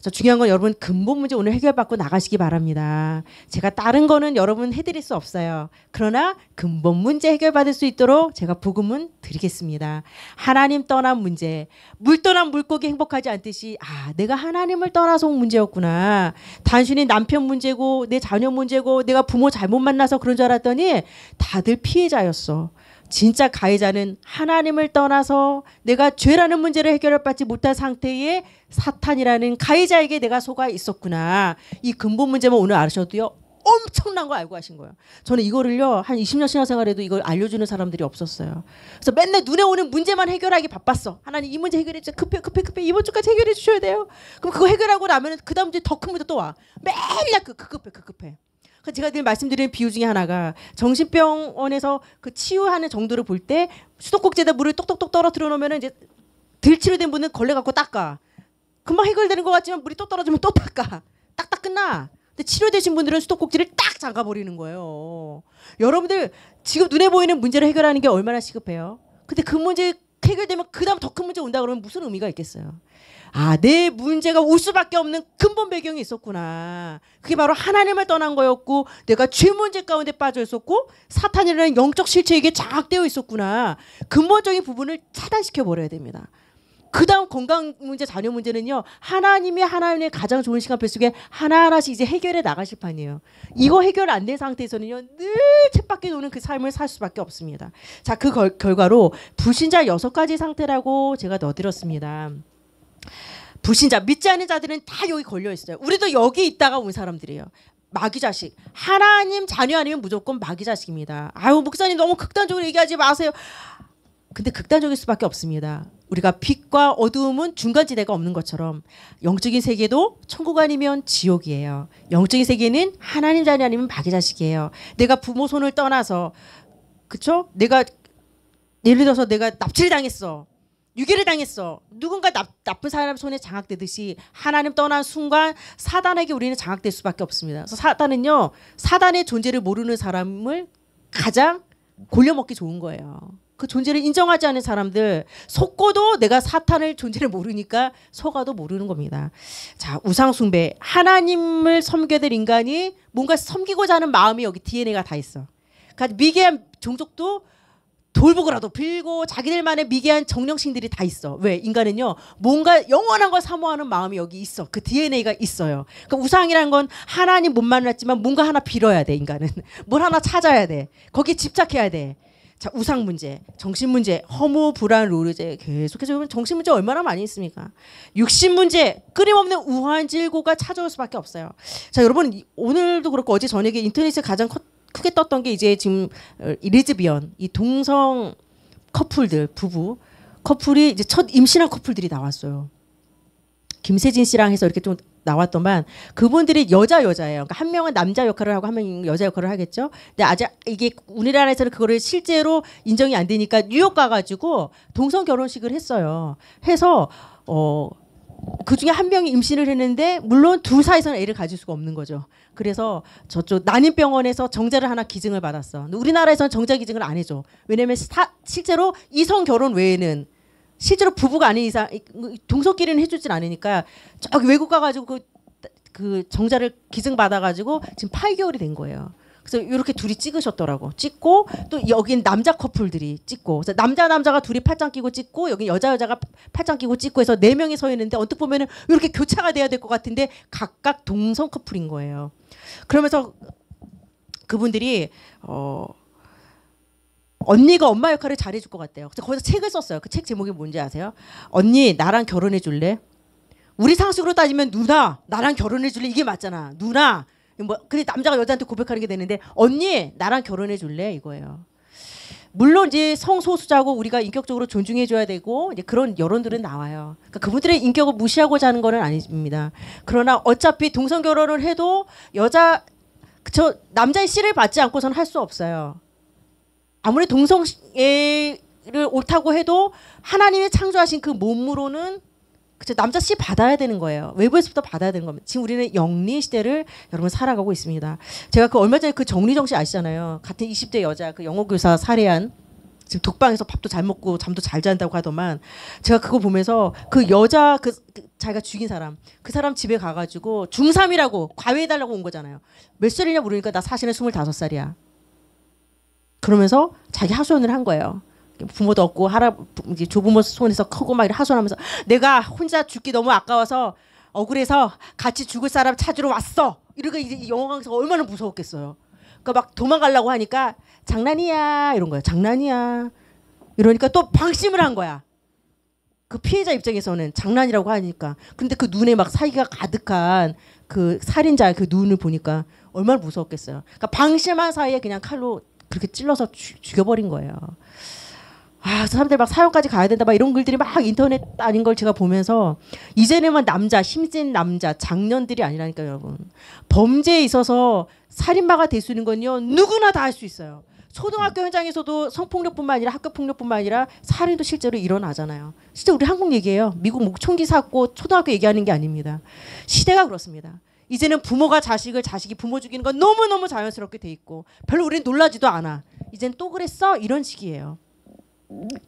A: 그래서 중요한 건 여러분 근본 문제 오늘 해결받고 나가시기 바랍니다. 제가 다른 거는 여러분 해드릴 수 없어요. 그러나 근본 문제 해결받을 수 있도록 제가 복음은 드리겠습니다. 하나님 떠난 문제, 물 떠난 물고기 행복하지 않듯이 아 내가 하나님을 떠나서 온 문제였구나. 단순히 남편 문제고 내 자녀 문제고 내가 부모 잘못 만나서 그런 줄 알았더니 다들 피해자였어. 진짜 가해자는 하나님을 떠나서 내가 죄라는 문제를 해결받지 못한 상태에 사탄이라는 가해자에게 내가 속아 있었구나. 이 근본 문제만 오늘 아으셔도요 엄청난 거 알고 하신 거예요. 저는 이거를요 한 20년 신앙생활에도 이걸 알려주는 사람들이 없었어요. 그래서 맨날 눈에 오는 문제만 해결하기 바빴어. 하나님 이 문제 해결해 주세요. 급해 급해 급해 이번 주까지 해결해 주셔야 돼요. 그럼 그거 해결하고 나면은 그다음 주에 더큰 문제 또 와. 매일 맨날 그 급급해 그 급급해. 그그 제가 늘 말씀드린 비유 중에 하나가 정신병원에서 그 치유하는 정도를 볼 때 수도꼭지에다 물을 똑똑똑 떨어뜨려 놓으면 이제 들치료된 분은 걸레 갖고 닦아. 금방 해결되는 것 같지만 물이 또 떨어지면 또 닦아. 딱딱 끝나. 근데 치료되신 분들은 수도꼭지를 딱 잠가 버리는 거예요. 여러분들 지금 눈에 보이는 문제를 해결하는 게 얼마나 시급해요. 근데 그 문제 해결되면 그다음 더 큰 문제 온다 그러면 무슨 의미가 있겠어요. 아, 내 문제가 올 수밖에 없는 근본 배경이 있었구나. 그게 바로 하나님을 떠난 거였고, 내가 죄 문제 가운데 빠져 있었고, 사탄이라는 영적 실체에게 장악되어 있었구나. 근본적인 부분을 차단시켜 버려야 됩니다. 그 다음 건강 문제, 자녀 문제는요, 하나님이 하나님의 가장 좋은 시간 표속에 하나하나씩 이제 해결해 나가실 판이에요. 이거 해결 안 된 상태에서는요, 늘 책밖에 도는 그 삶을 살 수밖에 없습니다. 자, 그 결, 결과로 불신자 여섯 가지 상태라고 제가 넣어드렸습니다. 불신자 믿지 않는 자들은 다 여기 걸려 있어요. 우리도 여기 있다가 온 사람들이에요. 마귀 자식. 하나님 자녀 아니면 무조건 마귀 자식입니다. 아유 목사님 너무 극단적으로 얘기하지 마세요. 근데 극단적일 수밖에 없습니다. 우리가 빛과 어두움은 중간지대가 없는 것처럼 영적인 세계도 천국 아니면 지옥이에요. 영적인 세계는 하나님 자녀 아니면 마귀 자식이에요. 내가 부모 손을 떠나서 그쵸? 내가 예를 들어서 내가 납치를 당했어. 유괴를 당했어. 누군가 나, 나쁜 사람 손에 장악되듯이 하나님 떠난 순간 사단에게 우리는 장악될 수밖에 없습니다. 그래서 사단은요 사단의 존재를 모르는 사람을 가장 골려먹기 좋은 거예요. 그 존재를 인정하지 않은 사람들 속고도 내가 사탄을 존재를 모르니까 속아도 모르는 겁니다. 자 우상 숭배 하나님을 섬겨야 될 인간이 뭔가 섬기고자 하는 마음이 여기 DNA가 다 있어. 그러니까 미개한 종족도 돌보고라도 빌고 자기들만의 미개한 정령신들이 다 있어. 왜? 인간은요. 뭔가 영원한 걸 사모하는 마음이 여기 있어. 그 DNA가 있어요. 그 우상이라는 건 하나님 못 만났지만 뭔가 하나 빌어야 돼. 인간은. 뭘 하나 찾아야 돼. 거기에 집착해야 돼. 자 우상 문제, 정신 문제, 허무, 불안, 루르제 계속해서 보면 정신 문제 얼마나 많이 있습니까? 육신 문제 끊임없는 우한 질고가 찾아올 수밖에 없어요. 자 여러분 오늘도 그렇고 어제 저녁에 인터넷에 가장 컸 크게 떴던 게 이제 지금 어, 리즈비언 이 동성 커플들 부부 커플이 이제 첫 임신한 커플들이 나왔어요. 김세진 씨랑 해서 이렇게 좀 나왔더만 그분들이 여자 여자예요. 그러니까 한 명은 남자 역할을 하고 한 명은 여자 역할을 하겠죠. 근데 아직 이게 우리나라에서는 그거를 실제로 인정이 안 되니까 뉴욕 가가지고 동성 결혼식을 했어요. 해서 어그 중에 한 명이 임신을 했는데 물론 둘 사이에서는 애를 가질 수가 없는 거죠. 그래서 저쪽 난임병원에서 정자를 하나 기증을 받았어. 우리나라에서는 정자 기증을 안 해줘. 왜냐면 사, 실제로 이성 결혼 외에는 실제로 부부가 아닌 이상 뭐 동서끼리는 해주진 않으니까 저기 외국 가가지고 그, 그 정자를 기증 받아가지고 지금 8개월이 된 거예요. 그래서 이렇게 둘이 찍으셨더라고. 찍고 또 여긴 남자 커플들이 찍고 그래서 남자 남자가 둘이 팔짱 끼고 찍고 여기 여자 여자가 팔짱 끼고 찍고 해서 네 명이 서 있는데 언뜻 보면은 이렇게 교차가 돼야 될 것 같은데 각각 동성 커플인 거예요. 그러면서 그분들이 어 언니가 엄마 역할을 잘해줄 것 같대요. 그래서 거기서 책을 썼어요. 그 책 제목이 뭔지 아세요? 언니 나랑 결혼해 줄래? 우리 상식으로 따지면 누나 나랑 결혼해 줄래 이게 맞잖아. 누나 뭐 근데 남자가 여자한테 고백하는 게 되는데 언니 나랑 결혼해 줄래 이거예요. 물론 이제 성소수자고 우리가 인격적으로 존중해 줘야 되고 이제 그런 여론들은 나와요. 그러니까 그분들의 인격을 무시하고자 하는 거는 아닙니다. 그러나 어차피 동성 결혼을 해도 여자 저 남자의 씨를 받지 않고선 할수 없어요. 아무리 동성애를 옳다고 해도 하나님이 창조하신 그 몸으로는 그쵸 남자 씨 받아야 되는 거예요. 외부에서부터 받아야 되는 겁니다. 지금 우리는 영리 시대를 여러분 살아가고 있습니다. 제가 그 얼마 전에 그 정리정 씨 아시잖아요. 같은 20대 여자 그 영어 교사 살해한 지금 독방에서 밥도 잘 먹고 잠도 잘 잔다고 하더만 제가 그거 보면서 그 여자 그, 그 자기가 죽인 사람 그 사람 집에 가가지고 중3이라고 과외해달라고 온 거잖아요. 몇 살이냐 모르니까나 사실은 25살이야. 그러면서 자기 하소연을 한 거예요. 부모도 없고 할아 조부모 손에서 크고 막 하소하면서 연 내가 혼자 죽기 너무 아까워서 억울해서 같이 죽을 사람 찾으러 왔어. 이렇게 이제 영화관에서 얼마나 무서웠겠어요. 그러니까 막 도망가려고 하니까 장난이야 이런 거야. 장난이야. 이러니까 또 방심을 한 거야. 그 피해자 입장에서는 장난이라고 하니까. 근데 그 눈에 막 사기가 가득한 그살인자그 눈을 보니까 얼마나 무서웠겠어요. 그러니까 방심한 사이에 그냥 칼로 그렇게 찔러서 죽, 여버린 거예요. 아 사람들 막 사형까지 가야 된다 막 이런 글들이 막 인터넷 아닌 걸 제가 보면서 이제는막 남자 힘진 남자 장년들이 아니라니까 여러분 범죄에 있어서 살인마가 될 수 있는 건요 누구나 다 할 수 있어요 초등학교 현장에서도 성폭력뿐만 아니라 학교 폭력뿐만 아니라 살인도 실제로 일어나잖아요 실제 우리 한국 얘기예요 미국 목총기 뭐 샀고 초등학교 얘기하는 게 아닙니다 시대가 그렇습니다 이제는 부모가 자식을 자식이 부모 죽이는 건 너무너무 자연스럽게 돼 있고 별로 우리는 놀라지도 않아 이젠 또 그랬어 이런 식이에요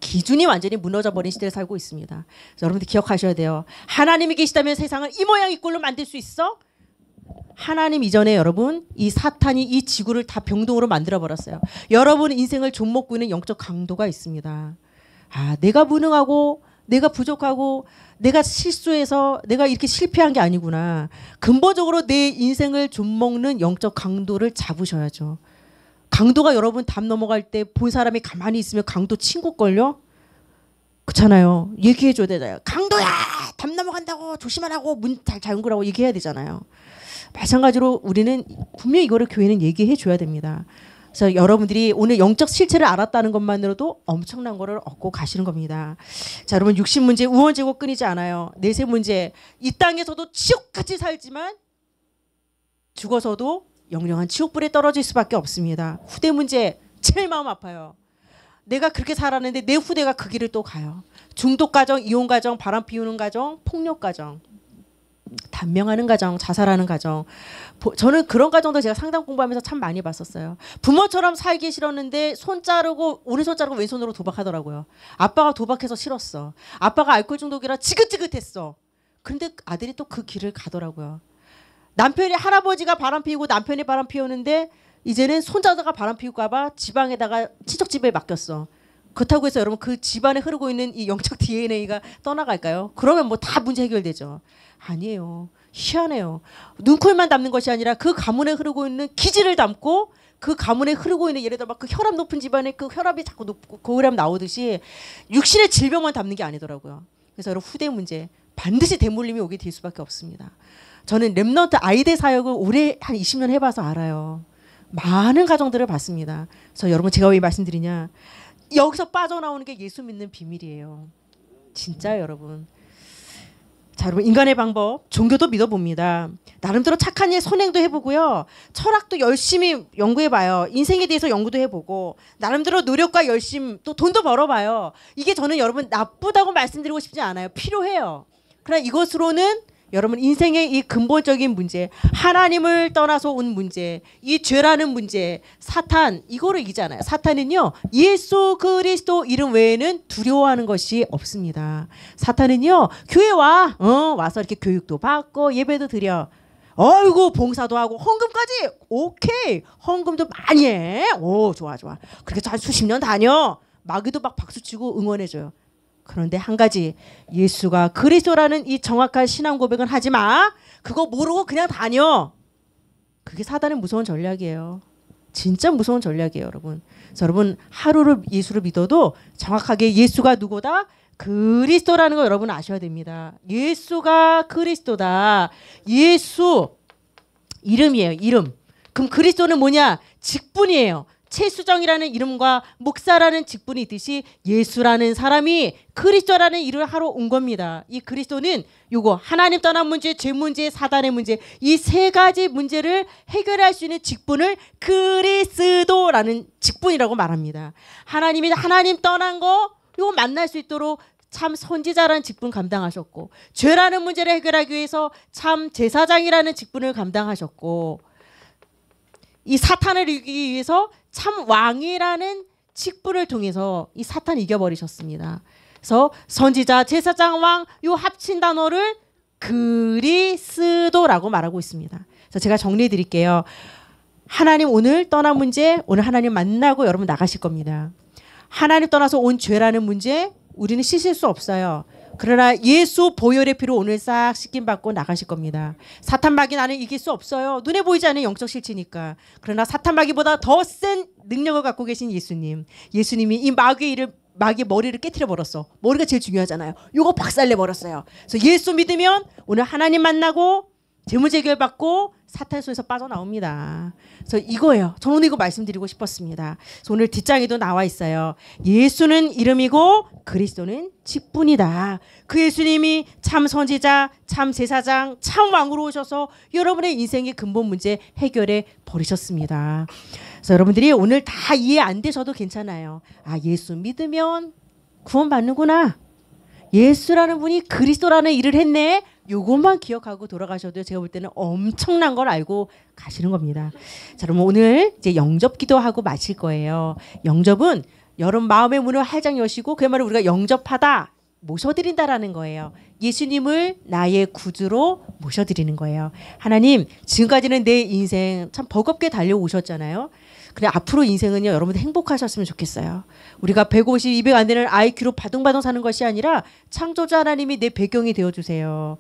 A: 기준이 완전히 무너져 버린 시대를 살고 있습니다. 여러분들 기억하셔야 돼요. 하나님이 계시다면 세상을 이 모양 이 꼴로 만들 수 있어? 하나님 이전에 여러분 이 사탄이 이 지구를 다 병동으로 만들어 버렸어요. 여러분 인생을 좀먹고 있는 영적 강도가 있습니다. 아, 내가 무능하고 내가 부족하고 내가 실수해서 내가 이렇게 실패한 게 아니구나. 근본적으로 내 인생을 좀먹는 영적 강도를 잡으셔야죠. 강도가 여러분 담 넘어갈 때 본 사람이 가만히 있으면 강도 친구걸요? 그렇잖아요. 얘기해줘야 되잖아요. 강도야! 담 넘어간다고 조심하라고 문 잘 잠그라고 얘기해야 되잖아요. 마찬가지로 우리는 분명히 이거를 교회는 얘기해줘야 됩니다. 그래서 여러분들이 오늘 영적 실체를 알았다는 것만으로도 엄청난 거를 얻고 가시는 겁니다. 자, 여러분 60문제 우원 제고 끊이지 않아요. 내세 문제. 이 땅에서도 지옥같이 살지만 죽어서도 영영한 지옥불에 떨어질 수밖에 없습니다. 후대 문제 제일 마음 아파요. 내가 그렇게 살았는데 내 후대가 그 길을 또 가요. 중독 가정, 이혼 가정, 바람 피우는 가정, 폭력 가정, 단명하는 가정, 자살하는 가정. 저는 그런 가정도 제가 상담 공부하면서 참 많이 봤었어요. 부모처럼 살기 싫었는데 손 자르고 오른손 자르고 왼손으로 도박하더라고요. 아빠가 도박해서 싫었어. 아빠가 알코올 중독이라 지긋지긋했어. 근데 아들이 또 그 길을 가더라고요. 남편이 할아버지가 바람 피우고 남편이 바람 피우는데 이제는 손자가 바람 피울까봐 지방에다가 친척집에 맡겼어. 그렇다고 해서 여러분 그 집안에 흐르고 있는 이 영적 DNA가 떠나갈까요? 그러면 뭐 다 문제 해결되죠. 아니에요. 희한해요. 눈코입만 담는 것이 아니라 그 가문에 흐르고 있는 기질을 담고 그 가문에 흐르고 있는 예를 들어 막 그 혈압 높은 집안에 그 혈압이 자꾸 높고 고혈압 나오듯이 육신의 질병만 담는 게 아니더라고요. 그래서 여러분 후대 문제 반드시 대물림이 오게 될 수밖에 없습니다. 저는 랩런트 아이들 사역을 올해 한 20년 해봐서 알아요. 많은 가정들을 봤습니다. 그래서 여러분 제가 왜 말씀드리냐. 여기서 빠져나오는 게 예수 믿는 비밀이에요. 진짜 여러분. 자, 여러분 인간의 방법 종교도 믿어봅니다. 나름대로 착한 일 선행도 해보고요. 철학도 열심히 연구해봐요. 인생에 대해서 연구도 해보고 나름대로 노력과 열심 또 돈도 벌어봐요. 이게 저는 여러분 나쁘다고 말씀드리고 싶지 않아요. 필요해요. 그러나 이것으로는 여러분 인생의 이 근본적인 문제, 하나님을 떠나서 온 문제, 이 죄라는 문제, 사탄 이거를 이기잖아요. 사탄은요 예수 그리스도 이름 외에는 두려워하는 것이 없습니다. 사탄은요 교회 와, 어, 와서 이렇게 교육도 받고 예배도 드려. 어이고 봉사도 하고 헌금까지 오케이 헌금도 많이 해. 오 좋아 좋아. 그렇게 한 수십 년 다녀. 마귀도 막 박수치고 응원해줘요. 그런데 한 가지 예수가 그리스도라는 이 정확한 신앙 고백은 하지 마. 그거 모르고 그냥 다녀. 그게 사단의 무서운 전략이에요. 진짜 무서운 전략이에요, 여러분. 여러분 하루를 예수를 믿어도 정확하게 예수가 누구다? 그리스도라는 거 여러분 아셔야 됩니다. 예수가 그리스도다. 예수 이름이에요, 이름. 그럼 그리스도는 뭐냐? 직분이에요. 최수정이라는 이름과 목사라는 직분이 있듯이 예수라는 사람이 그리스도라는 일을 하러 온 겁니다. 이 그리스도는 요거 하나님 떠난 문제, 죄 문제, 사단의 문제 이 세 가지 문제를 해결할 수 있는 직분을 그리스도라는 직분이라고 말합니다. 하나님이 하나님 떠난 거 요거 만날 수 있도록 참 선지자라는 직분 감당하셨고 죄라는 문제를 해결하기 위해서 참 제사장이라는 직분을 감당하셨고 이 사탄을 이기기 위해서 참 왕이라는 직분을 통해서 이 사탄 이겨버리셨습니다. 그래서 선지자, 제사장, 왕이 합친 단어를 그리스도라고 말하고 있습니다. 그래서 제가 정리해 드릴게요. 하나님 오늘 떠난 문제, 오늘 하나님 만나고 여러분 나가실 겁니다. 하나님 떠나서 온 죄라는 문제, 우리는 씻을 수 없어요. 그러나 예수 보혈의 피로 오늘 싹 씻김 받고 나가실 겁니다. 사탄 마귀 나는 이길 수 없어요. 눈에 보이지 않는 영적 실체니까. 그러나 사탄 마귀보다 더 센 능력을 갖고 계신 예수님. 예수님이 이 마귀의 일을 마귀의 머리를 깨뜨려 버렸어. 머리가 제일 중요하잖아요. 요거 박살내 버렸어요. 그래서 예수 믿으면 오늘 하나님 만나고 재물 제결 받고 사탈소에서 빠져나옵니다. 그래서 이거예요. 저는 이거 말씀드리고 싶었습니다. 오늘 뒷장에도 나와 있어요. 예수는 이름이고 그리스도는 직분이다. 그 예수님이 참 선지자, 참 제사장, 참 왕으로 오셔서 여러분의 인생의 근본 문제 해결해 버리셨습니다. 그래서 여러분들이 오늘 다 이해 안 되셔도 괜찮아요. 아, 예수 믿으면 구원받는구나. 예수라는 분이 그리스도라는 일을 했네. 요것만 기억하고 돌아가셔도 제가 볼 때는 엄청난 걸 알고 가시는 겁니다. 자, 그럼 오늘 이제 영접 기도하고 마칠 거예요. 영접은 여러분 마음의 문을 활짝 여시고 그야말로 우리가 영접하다 모셔드린다라는 거예요. 예수님을 나의 구주로 모셔드리는 거예요. 하나님, 지금까지는 내 인생 참 버겁게 달려오셨잖아요. 그데 앞으로 인생은요, 여러분들 행복하셨으면 좋겠어요. 우리가 150, 200 안 되는 IQ로 바둥바둥 사는 것이 아니라 창조자 하나님이 내 배경이 되어주세요.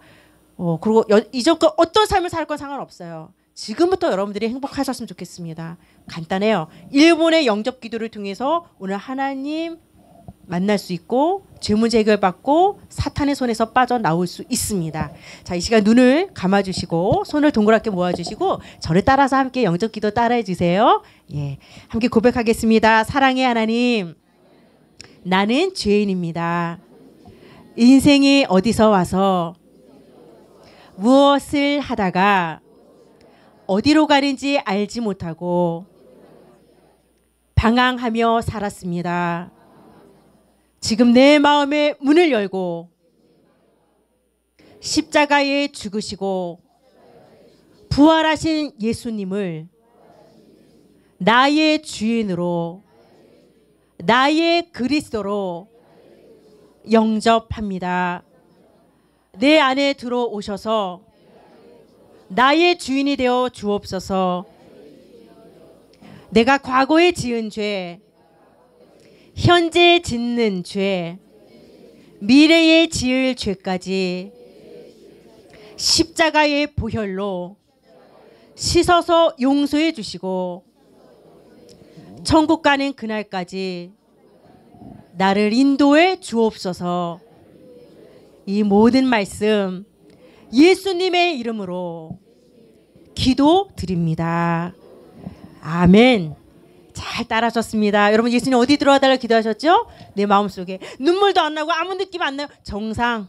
A: 어, 그리고 이전과 어떤 삶을 살건 상관없어요. 지금부터 여러분들이 행복하셨으면 좋겠습니다. 간단해요. 일본의 영접 기도를 통해서 오늘 하나님 만날 수 있고 질문제 해결받고 사탄의 손에서 빠져나올 수 있습니다. 자, 이 시간 눈을 감아주시고 손을 동그랗게 모아주시고 저를 따라서 함께 영적 기도 따라해 주세요. 예, 함께 고백하겠습니다. 사랑의 하나님, 나는 죄인입니다. 인생이 어디서 와서 무엇을 하다가 어디로 가는지 알지 못하고 방황하며 살았습니다. 지금 내 마음의 문을 열고 십자가에 죽으시고 부활하신 예수님을 나의 주인으로 나의 그리스도로 영접합니다. 내 안에 들어오셔서 나의 주인이 되어 주옵소서. 내가 과거에 지은 죄, 현재 짓는 죄, 미래에 지을 죄까지 십자가의 보혈로 씻어서 용서해 주시고 천국 가는 그날까지 나를 인도해 주옵소서 이 모든 말씀 예수님의 이름으로 기도 드립니다. 아멘. 잘 따라하셨습니다. 여러분 예수님 어디 들어와 달라 기도하셨죠? 내 마음속에 눈물도 안 나고 아무 느낌 안 나요. 정상.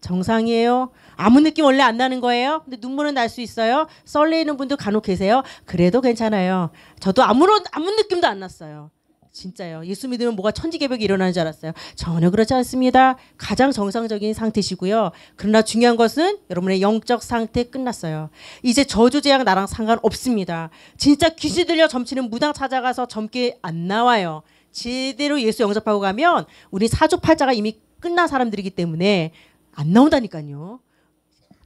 A: 정상이에요. 아무 느낌 원래 안 나는 거예요. 근데 눈물은 날 수 있어요. 썰레이는 분도 간혹 계세요. 그래도 괜찮아요. 저도 아무런 아무 느낌도 안 났어요. 진짜요. 예수 믿으면 뭐가 천지개벽이 일어나는 줄 알았어요. 전혀 그렇지 않습니다. 가장 정상적인 상태시고요. 그러나 중요한 것은 여러분의 영적 상태 끝났어요. 이제 저주 제약 나랑 상관없습니다. 진짜 귀신 들려 점치는 무당 찾아가서 점게안 나와요. 제대로 예수 영접하고 가면 우리 사주팔자가 이미 끝난 사람들이기 때문에 안 나온다니까요.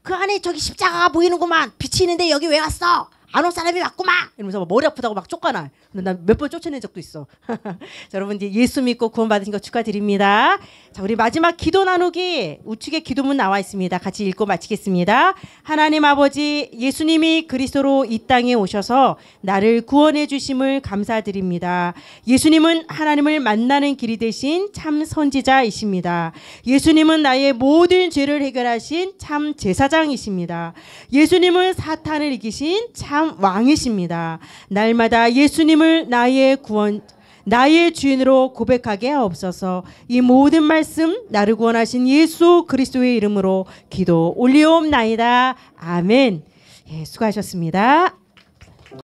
A: 그 안에 저기 십자가가 보이는구만. 빛이 있는데 여기 왜 왔어? 안올 사람이 왔구만 이러면서 막 머리 아프다고 막 쫓가나 근데 난몇번 쫓아낸 적도 있어 자, 여러분 이제 예수 믿고 구원 받으신 거 축하드립니다 자 우리 마지막 기도 나누기 우측에 기도문 나와 있습니다 같이 읽고 마치겠습니다 하나님 아버지 예수님이 그리스도로 이 땅에 오셔서 나를 구원해 주심을 감사드립니다 예수님은 하나님을 만나는 길이 되신 참 선지자이십니다 예수님은 나의 모든 죄를 해결하신 참 제사장이십니다 예수님은 사탄을 이기신 참참 왕이십니다. 날마다 예수님을 나의 구원 나의 주인으로 고백하게 하옵소서. 이 모든 말씀 나를 구원하신 예수 그리스도의 이름으로 기도 올리옵나이다. 아멘. 예, 수고하셨습니다.